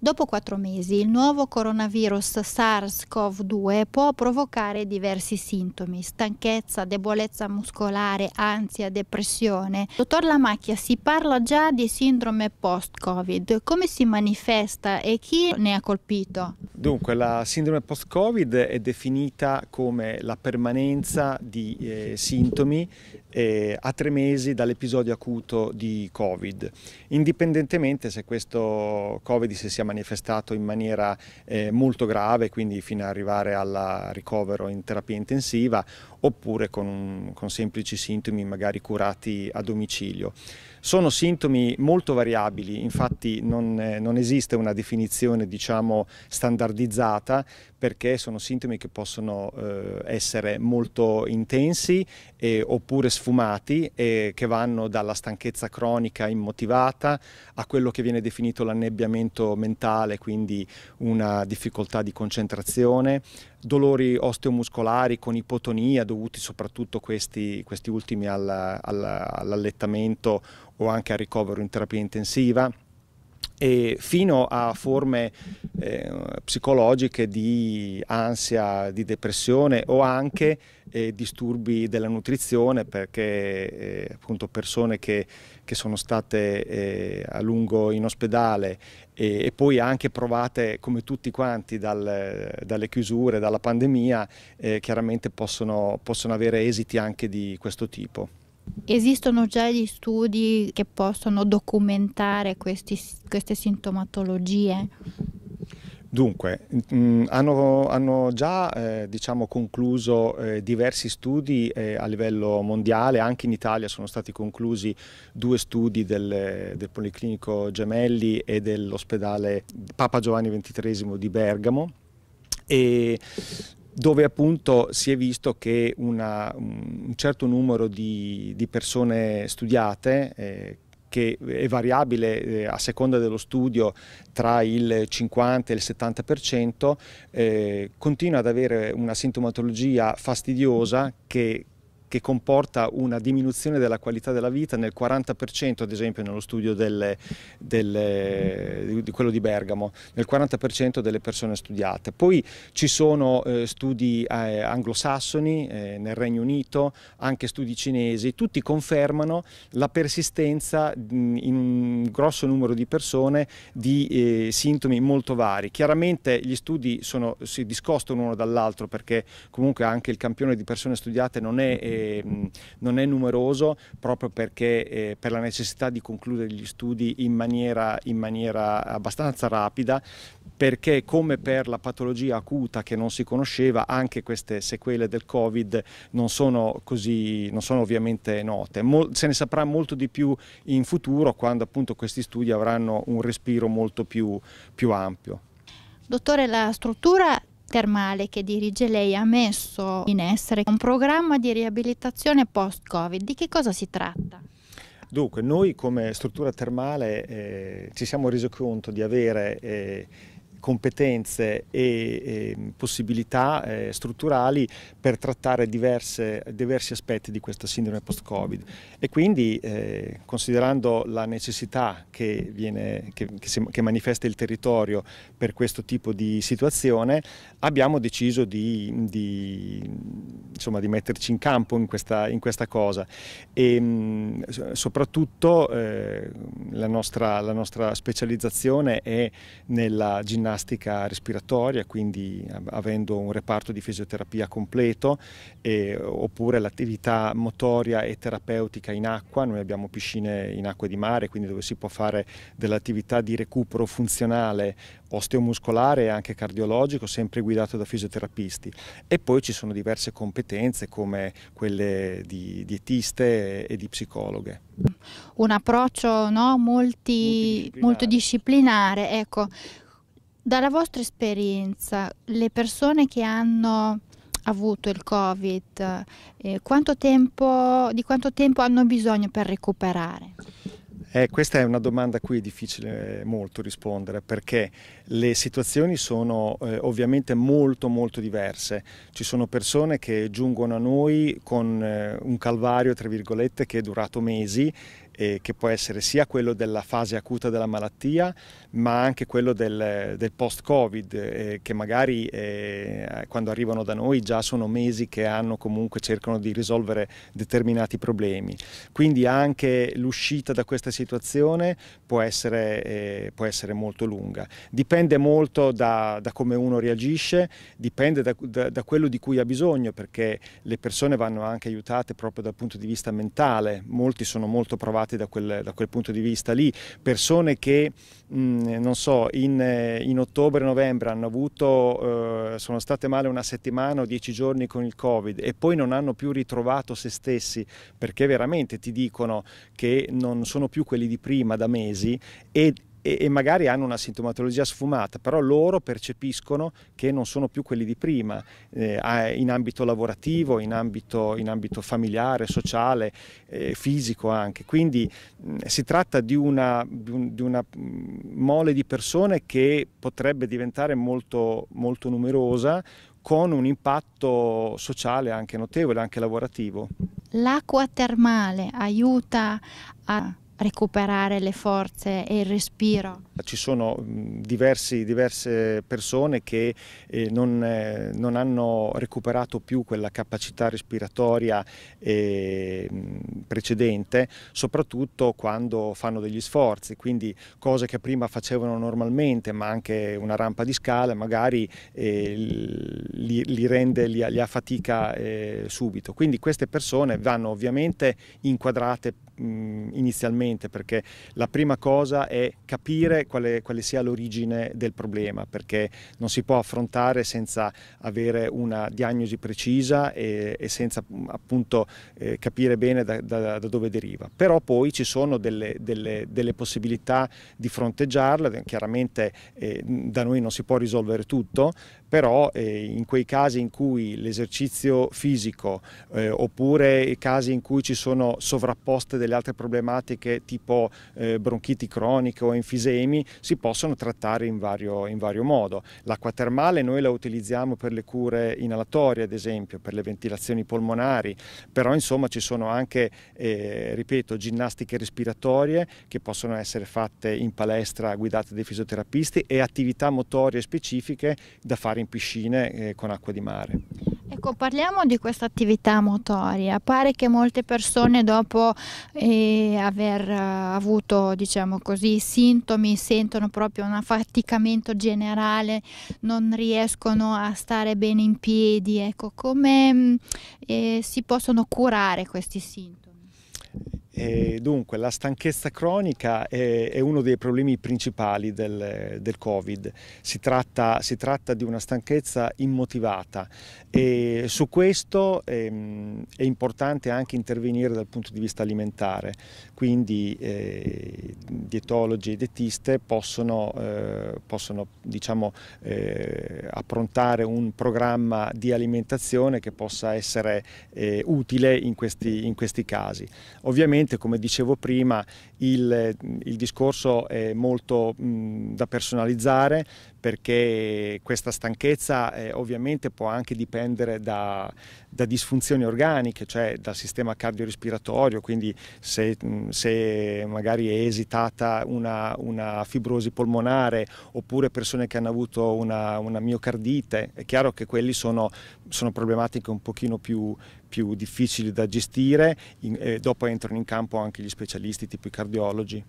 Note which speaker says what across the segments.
Speaker 1: Dopo quattro mesi il nuovo coronavirus SARS-CoV-2 può provocare diversi sintomi, stanchezza, debolezza muscolare, ansia, depressione. Dottor Lamacchia, si parla già di sindrome post-Covid. Come si manifesta e chi ne ha colpito?
Speaker 2: Dunque, la sindrome post-Covid è definita come la permanenza di eh, sintomi eh, a tre mesi dall'episodio acuto di Covid, indipendentemente se questo Covid si sia manifestato in maniera eh, molto grave, quindi fino ad arrivare al ricovero in terapia intensiva, oppure con, con semplici sintomi magari curati a domicilio. Sono sintomi molto variabili, infatti non, eh, non, esiste una definizione diciamo standardizzata perché sono sintomi che possono eh, essere molto intensi eh, oppure sfumati che vanno dalla stanchezza cronica immotivata a quello che viene definito l'annebbiamento mentale mentale, quindi una difficoltà di concentrazione, dolori osteomuscolari con ipotonia dovuti soprattutto questi, questi ultimi all'allettamento o anche al ricovero in terapia intensiva e fino a forme eh, psicologiche di ansia, di depressione o anche eh, disturbi della nutrizione perché eh, appunto persone che, che sono state eh, a lungo in ospedale e, e, poi anche provate come tutti quanti dal, dalle chiusure, dalla pandemia, eh, chiaramente possono, possono avere esiti anche di questo tipo.
Speaker 1: Esistono già gli studi che possono documentare questi, queste sintomatologie?
Speaker 2: Dunque, mh, hanno, hanno, già eh, diciamo, concluso eh, diversi studi eh, a livello mondiale, anche in Italia sono stati conclusi due studi del, del Policlinico Gemelli e dell'ospedale Papa Giovanni XXIII di Bergamo e dove appunto si è visto che una, un certo numero di, di persone studiate eh, che è variabile eh, a seconda dello studio tra il 50 e il 70%, eh, continua ad avere una sintomatologia fastidiosa che che comporta una diminuzione della qualità della vita nel 40% ad esempio nello studio delle, delle, di quello di Bergamo, nel 40% delle persone studiate. Poi ci sono eh, studi eh, anglosassoni eh, nel Regno Unito, anche studi cinesi, tutti confermano la persistenza in un grosso numero di persone di eh, sintomi molto vari. Chiaramente gli studi sono, si discostano uno dall'altro perché comunque anche il campione di persone studiate non è mm-hmm. eh, eh, non è numeroso proprio perché eh, per la necessità di concludere gli studi in maniera, in maniera abbastanza rapida perché come per la patologia acuta che non si conosceva anche queste sequele del Covid non sono, così, non sono ovviamente note. Mol, se ne saprà molto di più in futuro quando appunto questi studi avranno un respiro molto più, più ampio.
Speaker 1: Dottore, la struttura termale che dirige lei ha messo in essere un programma di riabilitazione post-Covid. Di che cosa si tratta?
Speaker 2: Dunque, noi come struttura termale eh, ci siamo resi conto di avere eh, competenze e, e possibilità eh, strutturali per trattare diverse, diversi aspetti di questa sindrome post-Covid e quindi eh, considerando la necessità che, viene, che, che, si, che, manifesta il territorio per questo tipo di situazione abbiamo deciso di, di, insomma, di metterci in campo in questa, in questa cosa e mh, soprattutto eh, la, nostra, la nostra specializzazione è nella ginnastica ginnastica respiratoria, quindi avendo un reparto di fisioterapia completo, e, oppure l'attività motoria e terapeutica in acqua, noi abbiamo piscine in acque di mare, quindi dove si può fare dell'attività di recupero funzionale osteomuscolare e anche cardiologico, sempre guidato da fisioterapisti. E poi ci sono diverse competenze come quelle di dietiste e di psicologhe.
Speaker 1: Un approccio no? Multi, multidisciplinare. multidisciplinare, ecco. Dalla vostra esperienza, le persone che hanno avuto il Covid, eh, quanto tempo, di quanto tempo hanno bisogno per recuperare?
Speaker 2: Eh, questa è una domanda a cui è difficile eh, molto rispondere perché le situazioni sono eh, ovviamente molto molto diverse. Ci sono persone che giungono a noi con eh, un calvario tra virgolette che è durato mesi e che può essere sia quello della fase acuta della malattia ma anche quello del, del post-covid eh, che magari eh, quando arrivano da noi già sono mesi che hanno comunque cercano di risolvere determinati problemi. Quindi anche l'uscita da questa situazione situazione può essere, eh, può essere molto lunga. Dipende molto da, da come uno reagisce, dipende da, da, da, quello di cui ha bisogno perché le persone vanno anche aiutate proprio dal punto di vista mentale, molti sono molto provati da quel, quel punto di vista lì, persone che mh, non so, in, eh, in ottobre-novembre hanno avuto, eh, sono state male una settimana o dieci giorni con il Covid e poi non hanno più ritrovato se stessi perché veramente ti dicono che non sono più quelli di prima da mesi e, e, magari hanno una sintomatologia sfumata, però loro percepiscono che non sono più quelli di prima, eh, in ambito lavorativo, in ambito, in ambito familiare, sociale, eh, fisico anche. Quindi mh, si tratta di una, di una, mole di persone che potrebbe diventare molto, molto numerosa con un impatto sociale anche notevole, anche lavorativo.
Speaker 1: L'acqua termale aiuta a recuperare le forze e il respiro
Speaker 2: ci sono diversi, diverse persone che eh, non, eh, non, hanno recuperato più quella capacità respiratoria eh, precedente, soprattutto quando fanno degli sforzi, quindi cose che prima facevano normalmente, ma anche una rampa di scala magari eh, li, li, rende, li, li affatica eh, subito. Quindi queste persone vanno ovviamente inquadrate mh, inizialmente perché la prima cosa è capire quale, quale sia l'origine del problema, perché non si può affrontare senza avere una diagnosi precisa e, e senza mm, appunto eh, capire bene da, da, da, dove deriva. Però poi ci sono delle, delle, delle possibilità di fronteggiarla, eh, chiaramente eh, da noi non si può risolvere tutto, però eh, in quei casi in cui l'esercizio fisico eh, oppure i casi in cui ci sono sovrapposte delle altre problematiche tipo eh, bronchiti croniche o enfisemi problemi si possono trattare in vario, in vario modo. L'acqua termale noi la utilizziamo per le cure inalatorie ad esempio, per le ventilazioni polmonari, però insomma ci sono anche, eh, ripeto, ginnastiche respiratorie che possono essere fatte in palestra guidate dai fisioterapisti e attività motorie specifiche da fare in piscine eh, con acqua
Speaker 1: di mare. Ecco, parliamo di questa attività motoria. Pare che molte persone dopo eh, aver eh, avuto, diciamo così, sintomi, sentono proprio un affaticamento generale, non riescono a stare bene in piedi. Ecco, come mm, eh, si possono curare questi sintomi?
Speaker 2: E eh, dunque, la stanchezza cronica è, è, uno dei problemi principali del, del Covid. Si tratta, si tratta, di una stanchezza immotivata e su questo ehm, è importante anche intervenire dal punto di vista alimentare. Quindi eh, dietologi e dietiste possono, eh, possono diciamo, eh, approntare un programma di alimentazione che possa essere eh, utile in questi, in questi casi. Ovviamente Ovviamente, come dicevo prima, il, il discorso è molto mh, da personalizzare, perché questa stanchezza eh, ovviamente può anche dipendere da, da, disfunzioni organiche, cioè dal sistema cardiorespiratorio, quindi se, se magari è esitata una, una, fibrosi polmonare oppure persone che hanno avuto una, una miocardite, è chiaro che quelli sono, sono problematiche un pochino più, più difficili da gestire, in, eh, dopo entrano in campo anche gli specialisti tipo i cardiologi.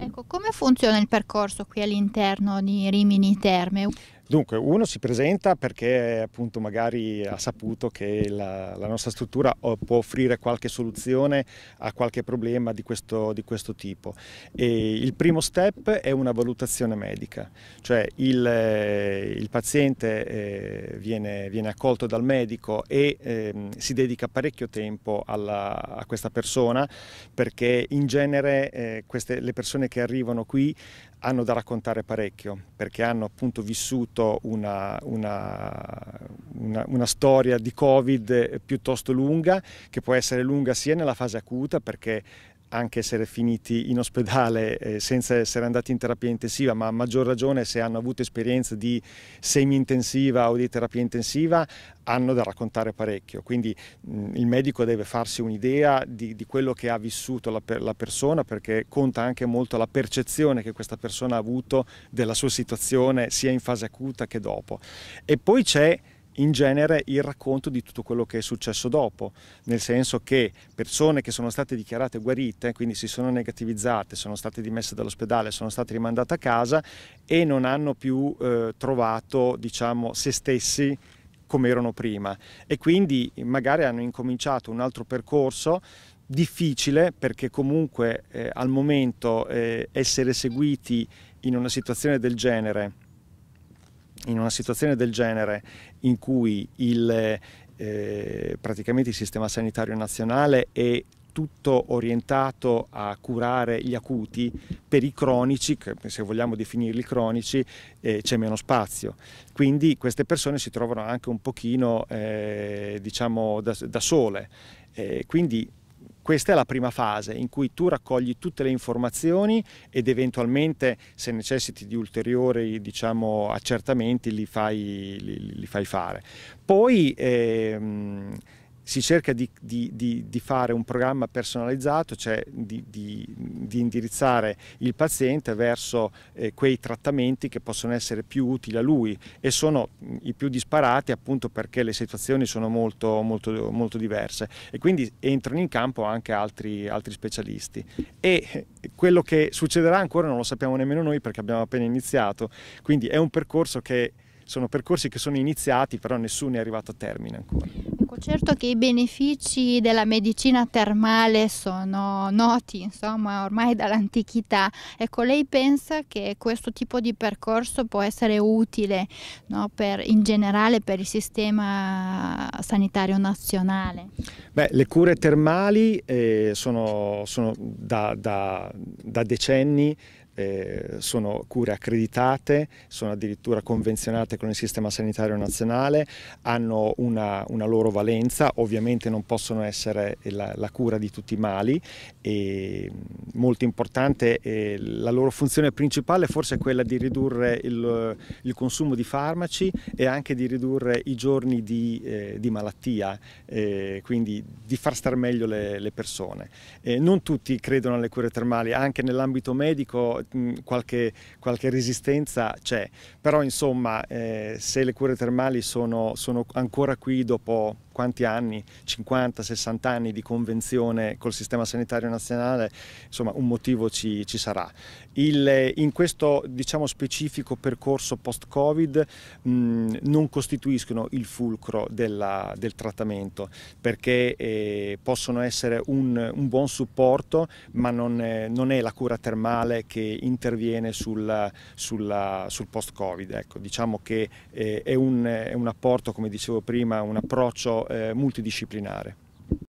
Speaker 1: Ecco, come funziona il percorso qui all'interno di Rimini Terme.
Speaker 2: Dunque, uno si presenta perché appunto magari ha saputo che la, la nostra struttura può offrire qualche soluzione a qualche problema di questo, di questo tipo. E il primo step è una valutazione medica, cioè il, eh, il paziente eh, viene, viene, accolto dal medico e eh, si dedica parecchio tempo alla, a questa persona perché in genere eh, queste, le persone che arrivano qui hanno da raccontare parecchio perché hanno appunto vissuto vissuto una, una, una, una, storia di Covid piuttosto lunga, che può essere lunga sia nella fase acuta perché anche essere finiti in ospedale eh, senza essere andati in terapia intensiva, ma a maggior ragione se hanno avuto esperienza di semi-intensiva o di terapia intensiva, hanno da raccontare parecchio. Quindi mm, il medico deve farsi un'idea di, di, quello che ha vissuto la, la, persona, perché conta anche molto la percezione che questa persona ha avuto della sua situazione, sia in fase acuta che dopo. E poi c'è in genere il racconto di tutto quello che è successo dopo, nel senso che persone che sono state dichiarate guarite, quindi si sono negativizzate, sono state dimesse dall'ospedale, sono state rimandate a casa e non hanno più eh, trovato diciamo, se stessi come erano prima e quindi magari hanno incominciato un altro percorso difficile perché comunque eh, al momento eh, essere seguiti in una situazione del genere in una situazione del genere in cui il, eh, praticamente il sistema sanitario nazionale è tutto orientato a curare gli acuti, per i cronici, se vogliamo definirli cronici, eh, c'è meno spazio. Quindi queste persone si trovano anche un pochino eh, diciamo da, da sole. Eh, quindi questa è la prima fase in cui tu raccogli tutte le informazioni ed eventualmente se necessiti di ulteriori diciamo, accertamenti li fai, li, li fai fare. Poi ehm, si cerca di, di, di, di fare un programma personalizzato, cioè di, indirizzare il paziente verso eh, quei trattamenti che possono essere più utili a lui e sono mm, i più disparati appunto perché le situazioni sono molto, molto, molto diverse e quindi entrano in campo anche altri, altri specialisti. E eh, quello che succederà ancora non lo sappiamo nemmeno noi perché abbiamo appena iniziato, quindi è un percorso che sono percorsi che sono iniziati, però nessuno è arrivato a termine ancora.
Speaker 1: Ecco, certo che i benefici della medicina termale sono noti, insomma, ormai dall'antichità. Ecco, lei pensa che questo tipo di percorso può essere utile no, per, in generale per il sistema sanitario nazionale?
Speaker 2: Beh, le cure termali eh, sono, sono da, da, da decenni eh, sono cure accreditate, sono addirittura convenzionate con il sistema sanitario nazionale, hanno una, una loro valenza, ovviamente non possono essere la, la, cura di tutti i mali e mm, molto importante eh, la loro funzione principale forse è quella di ridurre il, il consumo di farmaci e anche di ridurre i giorni di, eh, di malattia, eh, quindi di far star meglio le, le persone. Eh, non tutti credono alle cure termali, anche nell'ambito medico qualche, qualche resistenza c'è, però insomma eh, se le cure termali sono, sono ancora qui dopo quanti anni, 50, 60 anni di convenzione col sistema sanitario nazionale, insomma un motivo ci, ci sarà. Il, in questo diciamo, specifico percorso post-Covid non costituiscono il fulcro della, del trattamento perché eh, possono essere un, un, buon supporto ma non, eh, non, è la cura termale che interviene sul, sulla, sul post-Covid. Ecco, diciamo che eh, è, un, è, un, apporto, come dicevo prima, un approccio eh, multidisciplinare.